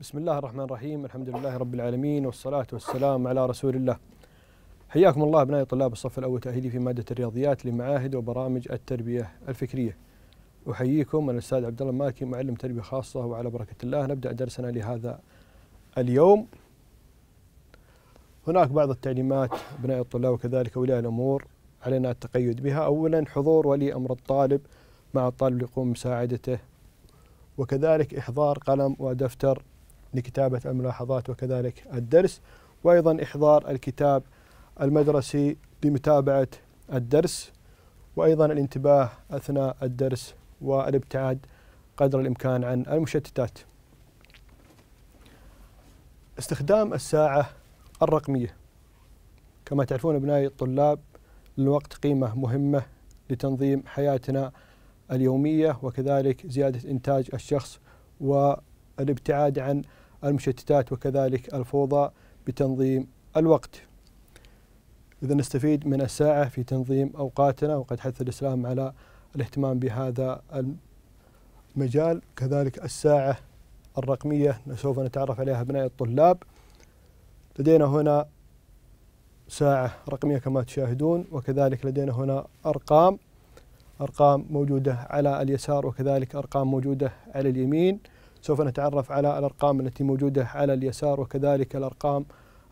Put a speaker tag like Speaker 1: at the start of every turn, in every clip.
Speaker 1: بسم الله الرحمن الرحيم الحمد لله رب العالمين والصلاة والسلام على رسول الله حياكم الله أبنائي طلاب الصف الأول تأهيلي في مادة الرياضيات لمعاهد وبرامج التربية الفكرية أحييكم أنا الأستاذ عبد الله مالكي معلم تربية خاصة وعلى بركة الله نبدأ درسنا لهذا اليوم هناك بعض التعليمات أبناء الطلاب وكذلك أولياء الأمور علينا التقيد بها أولا حضور ولي أمر الطالب مع الطالب ليقوم بمساعدته وكذلك إحضار قلم ودفتر لكتابة الملاحظات وكذلك الدرس وأيضا إحضار الكتاب المدرسي لمتابعة الدرس وأيضا الانتباه أثناء الدرس والابتعاد قدر الإمكان عن المشتتات استخدام الساعة الرقمية كما تعرفون أبنائي الطلاب الوقت قيمة مهمة لتنظيم حياتنا اليومية وكذلك زيادة إنتاج الشخص و الابتعاد عن المشتتات وكذلك الفوضى بتنظيم الوقت إذا نستفيد من الساعة في تنظيم أوقاتنا وقد حث الإسلام على الاهتمام بهذا المجال كذلك الساعة الرقمية سوف نتعرف عليها أبناء الطلاب لدينا هنا ساعة رقمية كما تشاهدون وكذلك لدينا هنا أرقام أرقام موجودة على اليسار وكذلك أرقام موجودة على اليمين سوف نتعرف على الأرقام التي موجودة على اليسار وكذلك الأرقام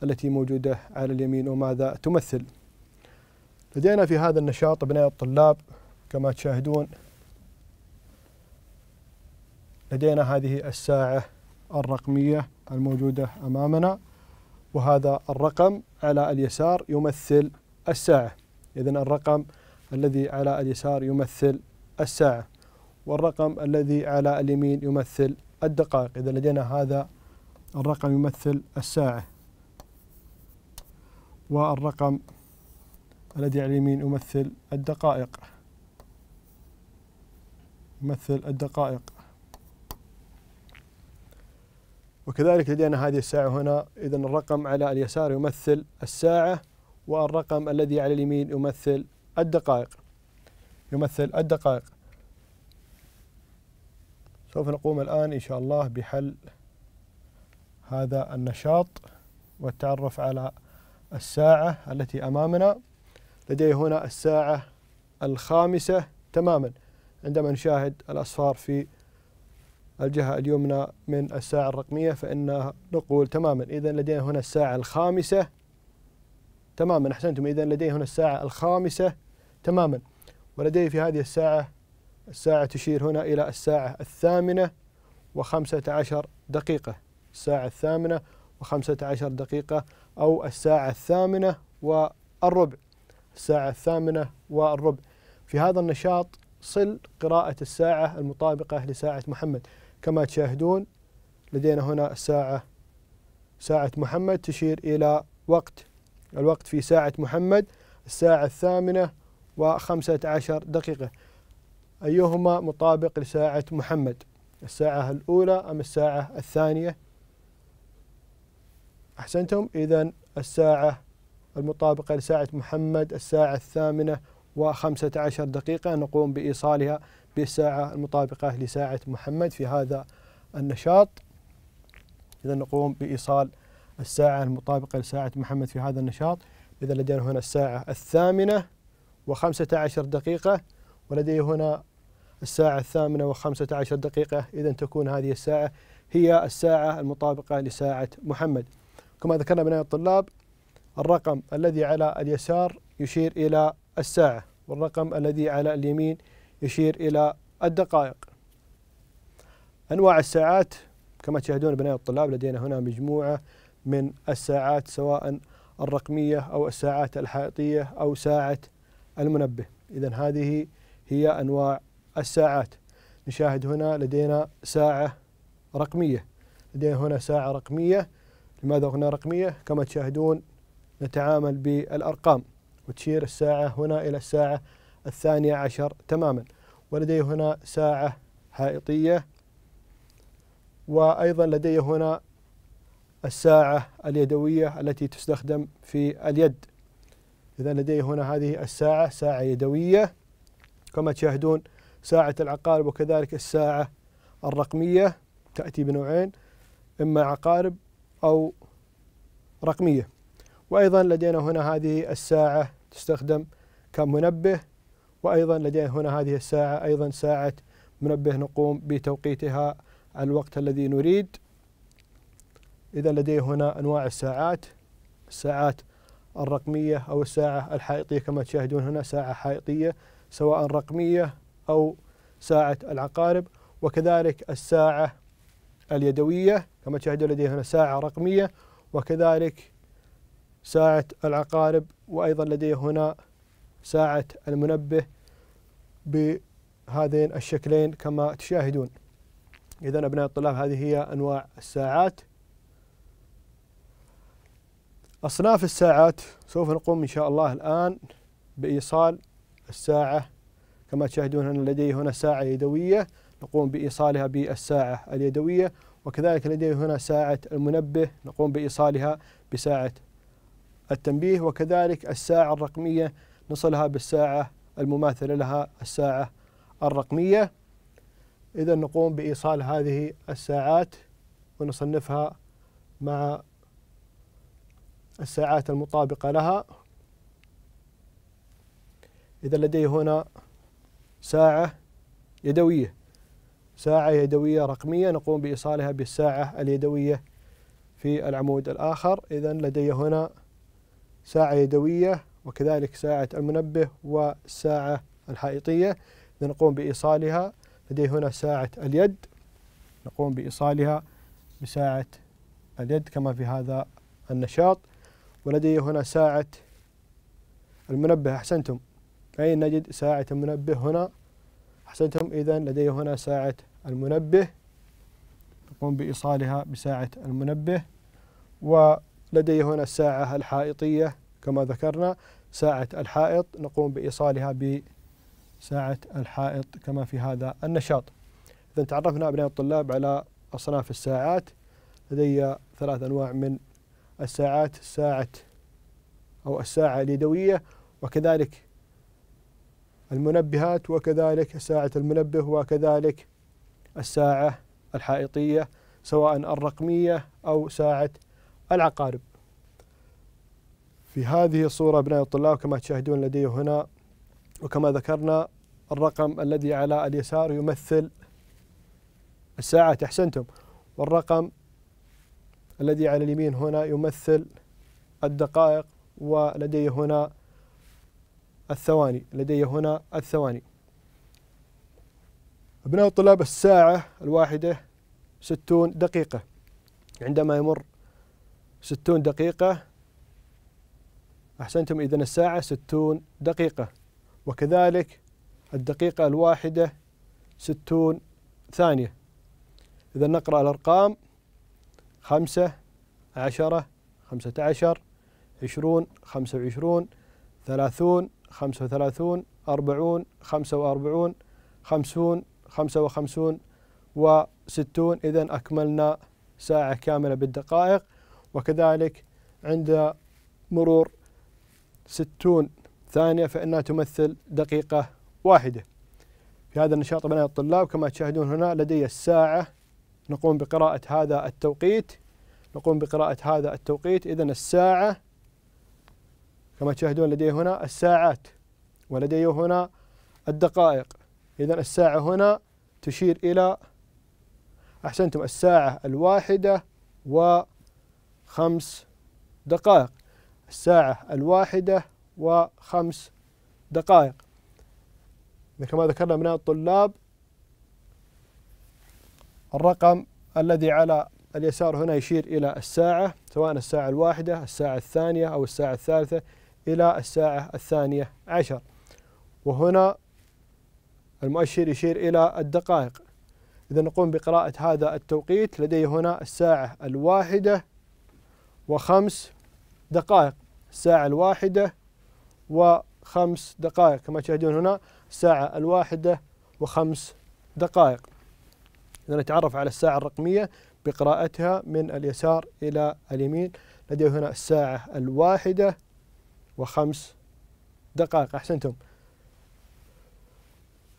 Speaker 1: التي موجودة على اليمين وماذا تمثل لدينا في هذا النشاط أبناء الطلاب كما تشاهدون لدينا هذه الساعة الرقمية الموجودة أمامنا وهذا الرقم على اليسار يمثل الساعة إذا الرقم الذي على اليسار يمثل الساعة والرقم الذي على اليمين يمثل الدقائق إذا لدينا هذا الرقم يمثل الساعة والرقم الذي على اليمين يمثل الدقائق يمثل الدقائق وكذلك لدينا هذه الساعة هنا إذا الرقم على اليسار يمثل الساعة والرقم الذي على اليمين يمثل الدقائق يمثل الدقائق سوف نقوم الآن إن شاء الله بحل هذا النشاط والتعرف على الساعة التي أمامنا لدي هنا الساعة الخامسة تماما عندما نشاهد الأصفار في الجهة اليمنى من الساعة الرقمية فإن نقول تماما إذا لدينا هنا الساعة الخامسة تماما أحسنتم إذا لدي هنا الساعة الخامسة تماما ولدي في هذه الساعة الساعة تشير هنا إلى الساعة الثامنة وخمسة عشر دقيقة الساعة الثامنة وخمسة عشر دقيقة أو الساعة الثامنة والربع الساعة الثامنة والربع في هذا النشاط صل قراءة الساعة المطابقة لساعة محمد كما تشاهدون لدينا هنا الساعة ساعة محمد تشير إلى وقت الوقت في ساعة محمد الساعة الثامنة وخمسة عشر دقيقة أيهما مطابق لساعة محمد الساعة الأولى أم الساعة الثانية أحسنتم إذا الساعة المطابقة لساعة محمد الساعة الثامنة وخمسة عشر دقيقة نقوم بإيصالها بالساعة المطابقة لساعة محمد في هذا النشاط إذا نقوم بإيصال الساعة المطابقة لساعة محمد في هذا النشاط إذا لدينا هنا الساعة الثامنة وخمسة عشر دقيقة ولدي هنا الساعة الثامنة وخمسة عشر دقيقة إذا تكون هذه الساعة هي الساعة المطابقة لساعة محمد كما ذكرنا بناء الطلاب الرقم الذي على اليسار يشير إلى الساعة والرقم الذي على اليمين يشير إلى الدقائق أنواع الساعات كما تشاهدون بناء الطلاب لدينا هنا مجموعة من الساعات سواء الرقمية أو الساعات الحائطية أو ساعة المنبه إذا هذه هي أنواع الساعات نشاهد هنا لدينا ساعة رقمية لدينا هنا ساعة رقمية لماذا هنا رقمية كما تشاهدون نتعامل بالأرقام وتشير الساعة هنا إلى الساعة الثانية عشر تماما ولدي هنا ساعة حائطية وأيضا لدي هنا الساعة اليدوية التي تستخدم في اليد إذا لدي هنا هذه الساعة ساعة يدوية كما تشاهدون ساعة العقارب وكذلك الساعة الرقمية تأتي بنوعين إما عقارب أو رقمية وأيضا لدينا هنا هذه الساعة تستخدم كمنبه وأيضا لدينا هنا هذه الساعة أيضا ساعة منبه نقوم بتوقيتها الوقت الذي نريد إذا لدي هنا أنواع الساعات الساعات الرقمية أو الساعة الحائطية كما تشاهدون هنا ساعة حائطية سواء رقمية أو ساعة العقارب وكذلك الساعة اليدوية كما تشاهدون لدي هنا ساعة رقمية وكذلك ساعة العقارب وأيضا لدي هنا ساعة المنبه بهذين الشكلين كما تشاهدون إذا أبناء الطلاب هذه هي أنواع الساعات أصناف الساعات سوف نقوم إن شاء الله الآن بإيصال الساعة كما تشاهدون هنا لدي هنا ساعة يدوية نقوم بإيصالها بالساعة اليدوية وكذلك لدي هنا ساعة المنبه نقوم بإيصالها بساعة التنبيه وكذلك الساعة الرقمية نصلها بالساعة المماثلة لها الساعة الرقمية إذا نقوم بإيصال هذه الساعات ونصنفها مع الساعات المطابقة لها إذا لدي هنا ساعة يدوية ساعة يدوية رقمية نقوم بإيصالها بالساعة اليدوية في العمود الآخر إذا لدي هنا ساعة يدوية وكذلك ساعة المنبه والساعة الحائطية نقوم بإيصالها لدي هنا ساعة اليد نقوم بإيصالها بساعة اليد كما في هذا النشاط ولدي هنا ساعة المنبه أحسنتم أي نجد ساعة المنبه هنا أحسنتم إذا لدي هنا ساعة المنبه نقوم بإيصالها بساعة المنبه ولدي هنا الساعة الحائطية كما ذكرنا ساعة الحائط نقوم بإيصالها بساعة الحائط كما في هذا النشاط إذا تعرفنا أبناء الطلاب على أصناف الساعات لدي ثلاث أنواع من الساعات ساعة أو الساعة اليدوية وكذلك المنبهات وكذلك ساعة المنبه وكذلك الساعة الحائطية سواء الرقمية أو ساعة العقارب في هذه الصورة أبناء الطلاب كما تشاهدون لدي هنا وكما ذكرنا الرقم الذي على اليسار يمثل الساعات أحسنتم والرقم الذي على اليمين هنا يمثل الدقائق ولدي هنا الثواني لدي هنا الثواني أبناء الطلاب الساعة الواحدة ستون دقيقة عندما يمر ستون دقيقة أحسنتم إذن الساعة ستون دقيقة وكذلك الدقيقة الواحدة ستون ثانية إذا نقرأ الأرقام خمسة عشرة خمسة عشر عشرون خمسة وعشرون ثلاثون 35 40 45 50 55 و60 إذا أكملنا ساعة كاملة بالدقائق وكذلك عند مرور 60 ثانية فإنها تمثل دقيقة واحدة في هذا النشاط بناء الطلاب كما تشاهدون هنا لدي الساعة نقوم بقراءة هذا التوقيت نقوم بقراءة هذا التوقيت إذا الساعة كما تشاهدون لدي هنا الساعات ولدي هنا الدقائق إذا الساعة هنا تشير إلى أحسنتم الساعة الواحدة وخمس دقائق الساعة الواحدة وخمس دقائق كما ذكرنا من الطلاب الرقم الذي على اليسار هنا يشير إلى الساعة سواء الساعة الواحدة الساعة الثانية أو الساعة الثالثة إلى الساعة الثانية عشر وهنا المؤشر يشير إلى الدقائق إذا نقوم بقراءة هذا التوقيت لدي هنا الساعة الواحدة وخمس دقائق الساعة الواحدة وخمس دقائق كما تشاهدون هنا الساعة الواحدة وخمس دقائق إذا نتعرف على الساعة الرقمية بقراءتها من اليسار إلى اليمين لدي هنا الساعة الواحدة وخمس دقائق أحسنتم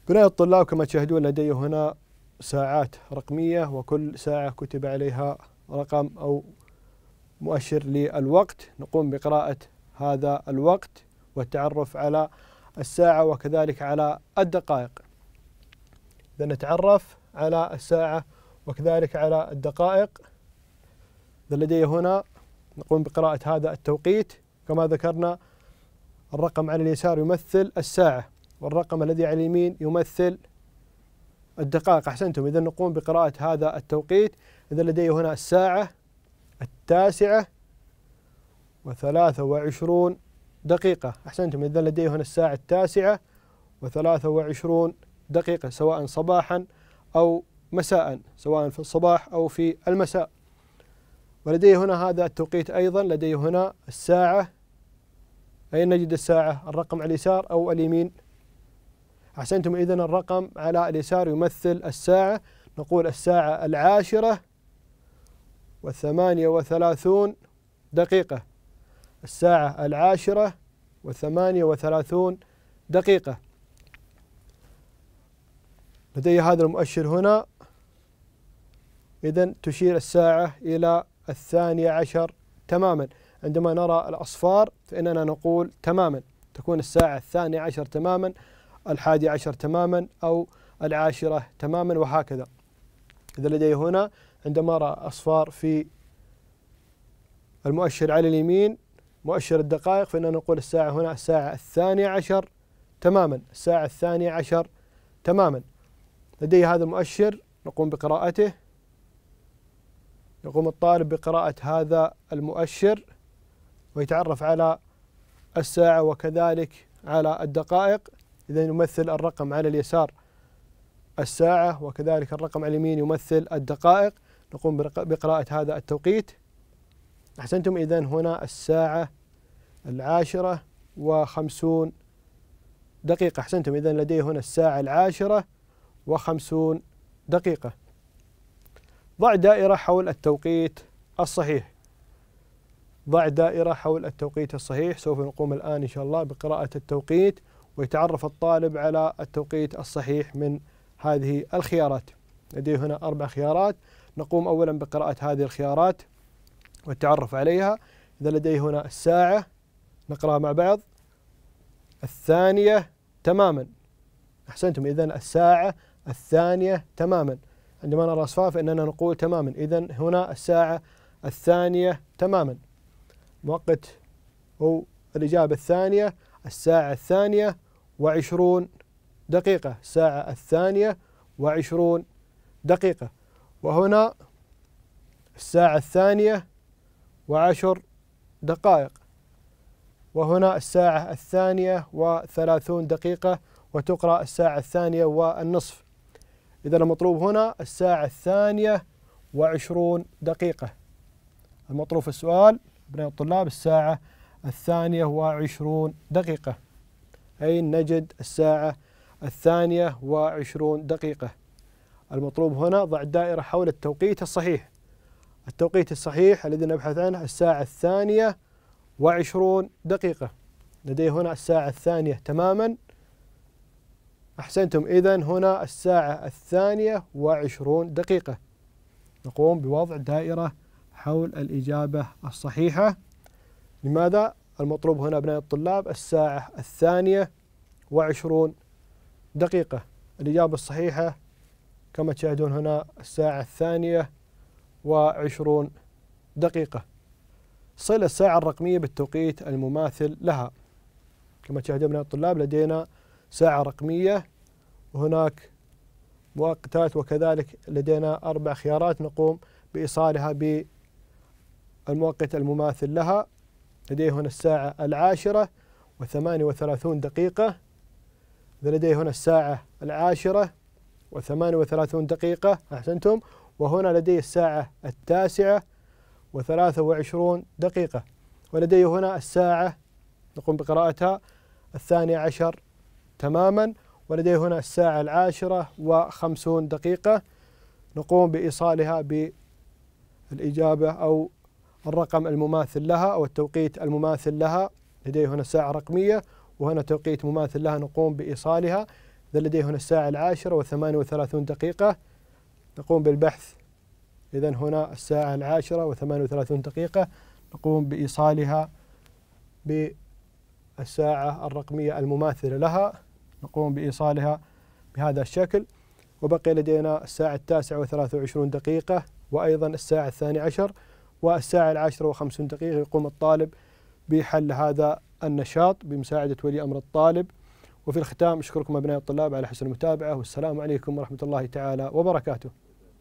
Speaker 1: بناء الطلاب كما تشاهدون لدي هنا ساعات رقمية وكل ساعة كتب عليها رقم أو مؤشر للوقت نقوم بقراءة هذا الوقت والتعرف على الساعة وكذلك على الدقائق إذا نتعرف على الساعة وكذلك على الدقائق إذا لدي هنا نقوم بقراءة هذا التوقيت كما ذكرنا الرقم على اليسار يمثل الساعة والرقم الذي على اليمين يمثل الدقائق أحسنتم إذا نقوم بقراءة هذا التوقيت إذا لدي هنا الساعة التاسعة وثلاثة وعشرون دقيقة أحسنتم إذا لدي هنا الساعة التاسعة وثلاثة وعشرون دقيقة سواء صباحا أو مساء سواء في الصباح أو في المساء ولدي هنا هذا التوقيت أيضا لدي هنا الساعة أين نجد الساعة الرقم على اليسار أو اليمين أحسنتم إذا الرقم على اليسار يمثل الساعة نقول الساعة العاشرة والثمانية وثلاثون دقيقة الساعة العاشرة والثمانية وثلاثون دقيقة لدي هذا المؤشر هنا إذا تشير الساعة إلى الثانية عشر تماما عندما نرى الأصفار فإننا نقول تماما تكون الساعة الثانية عشر تماما الحادي عشر تماما أو العاشرة تماما وهكذا إذا لدي هنا عندما أرى أصفار في المؤشر على اليمين مؤشر الدقائق فإننا نقول الساعة هنا الساعة الثانية عشر تماما الساعة الثانية عشر تماما لدي هذا المؤشر نقوم بقراءته يقوم الطالب بقراءة هذا المؤشر ويتعرف على الساعة وكذلك على الدقائق إذا يمثل الرقم على اليسار الساعة وكذلك الرقم على اليمين يمثل الدقائق نقوم بقراءة هذا التوقيت أحسنتم إذا هنا الساعة العاشرة وخمسون دقيقة أحسنتم إذا لدي هنا الساعة العاشرة وخمسون دقيقة ضع دائرة حول التوقيت الصحيح ضع دائرة حول التوقيت الصحيح سوف نقوم الآن إن شاء الله بقراءة التوقيت ويتعرف الطالب على التوقيت الصحيح من هذه الخيارات لديه هنا أربع خيارات نقوم أولا بقراءة هذه الخيارات والتعرف عليها إذا لديه هنا الساعة نقرأها مع بعض الثانية تماما أحسنتم إذا الساعة الثانية تماما عندما نرى أصفار فإننا نقول تماما إذا هنا الساعة الثانية تماما مؤقت هو الإجابة الثانية الساعة الثانية وعشرون دقيقة الساعة الثانية وعشرون دقيقة وهنا الساعة الثانية وعشر دقائق وهنا الساعة الثانية وثلاثون دقيقة وتقرأ الساعة الثانية والنصف إذا المطلوب هنا الساعة الثانية وعشرون دقيقة المطلوب في السؤال أبناء الطلاب الساعة الثانية وعشرون دقيقة أي نجد الساعة الثانية وعشرون دقيقة المطلوب هنا ضع الدائرة حول التوقيت الصحيح التوقيت الصحيح الذي نبحث عنه الساعة الثانية وعشرون دقيقة لدي هنا الساعة الثانية تماما أحسنتم إذا هنا الساعة الثانية وعشرون دقيقة نقوم بوضع دائرة حول الإجابة الصحيحة لماذا؟ المطلوب هنا أبناء الطلاب الساعة الثانية وعشرون دقيقة الإجابة الصحيحة كما تشاهدون هنا الساعة الثانية وعشرون دقيقة صل الساعة الرقمية بالتوقيت المماثل لها كما تشاهدون أبناء الطلاب لدينا ساعة رقمية وهناك مؤقتات وكذلك لدينا أربع خيارات نقوم بإيصالها بالتوقيت المؤقت المماثل لها لديه هنا الساعة العاشرة وثمانية وثلاثون دقيقة لديه هنا الساعة العاشرة وثمانية وثلاثون دقيقة أحسنتم وهنا لدي الساعة التاسعة وثلاثة وعشرون دقيقة ولدي هنا الساعة نقوم بقراءتها الثانية عشر تماما ولدي هنا الساعة العاشرة وخمسون دقيقة نقوم بإيصالها بالإجابة أو الرقم المماثل لها أو التوقيت المماثل لها لديه هنا الساعة رقمية وهنا توقيت مماثل لها نقوم بإيصالها إذا لديه هنا الساعة العاشرة وثمانية وثلاثون دقيقة نقوم بالبحث إذا هنا الساعة العاشرة وثمانية وثلاثون دقيقة نقوم بإيصالها بالساعة الرقمية المماثلة لها نقوم بإيصالها بهذا الشكل وبقي لدينا الساعة التاسعة وثلاثة وعشرون دقيقة وأيضا الساعة الثانية عشر والساعة العاشرة وخمسون دقيقة يقوم الطالب بحل هذا النشاط بمساعدة ولي أمر الطالب وفي الختام أشكركم أبناء الطلاب على حسن المتابعة والسلام عليكم ورحمة الله تعالى وبركاته